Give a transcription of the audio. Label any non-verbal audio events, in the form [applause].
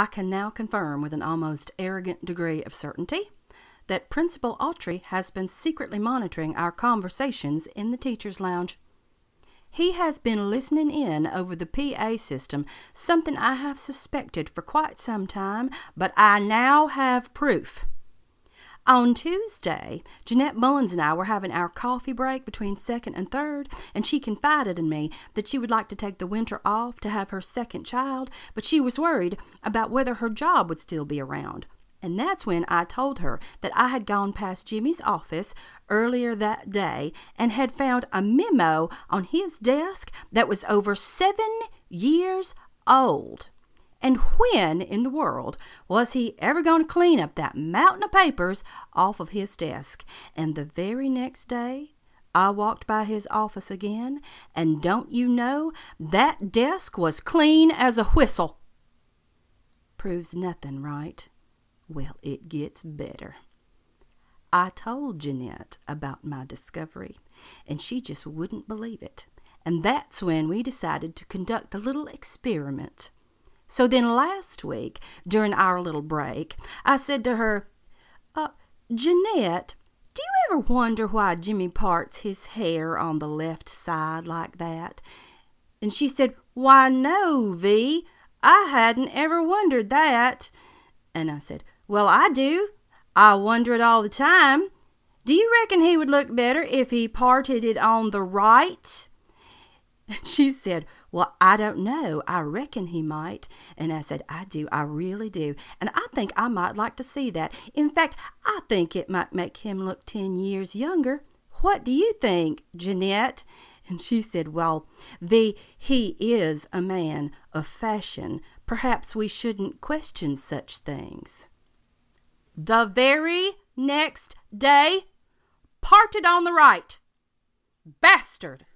I can now confirm with an almost arrogant degree of certainty that Principal Autry has been secretly monitoring our conversations in the teacher's lounge. He has been listening in over the PA system, something I have suspected for quite some time, but I now have proof. On Tuesday, Jeanette Mullins and I were having our coffee break between second and third, and she confided in me that she would like to take the winter off to have her second child, but she was worried about whether her job would still be around. And that's when I told her that I had gone past Jimmy's office earlier that day and had found a memo on his desk that was over seven years old. And when in the world was he ever going to clean up that mountain of papers off of his desk? And the very next day, I walked by his office again, and don't you know, that desk was clean as a whistle. Proves nothing, right? Well, it gets better. I told Jeanette about my discovery, and she just wouldn't believe it. And that's when we decided to conduct a little experiment. So then last week, during our little break, I said to her, uh, Jeanette, do you ever wonder why Jimmy parts his hair on the left side like that? And she said, Why, no, V. I hadn't ever wondered that. And I said, Well, I do. I wonder it all the time. Do you reckon he would look better if he parted it on the right? [laughs] she said, Well, I don't know. I reckon he might. And I said, I do. I really do. And I think I might like to see that. In fact, I think it might make him look 10 years younger. What do you think, Jeanette? And she said, Well, V, he is a man of fashion. Perhaps we shouldn't question such things. The very next day, parted on the right. Bastard!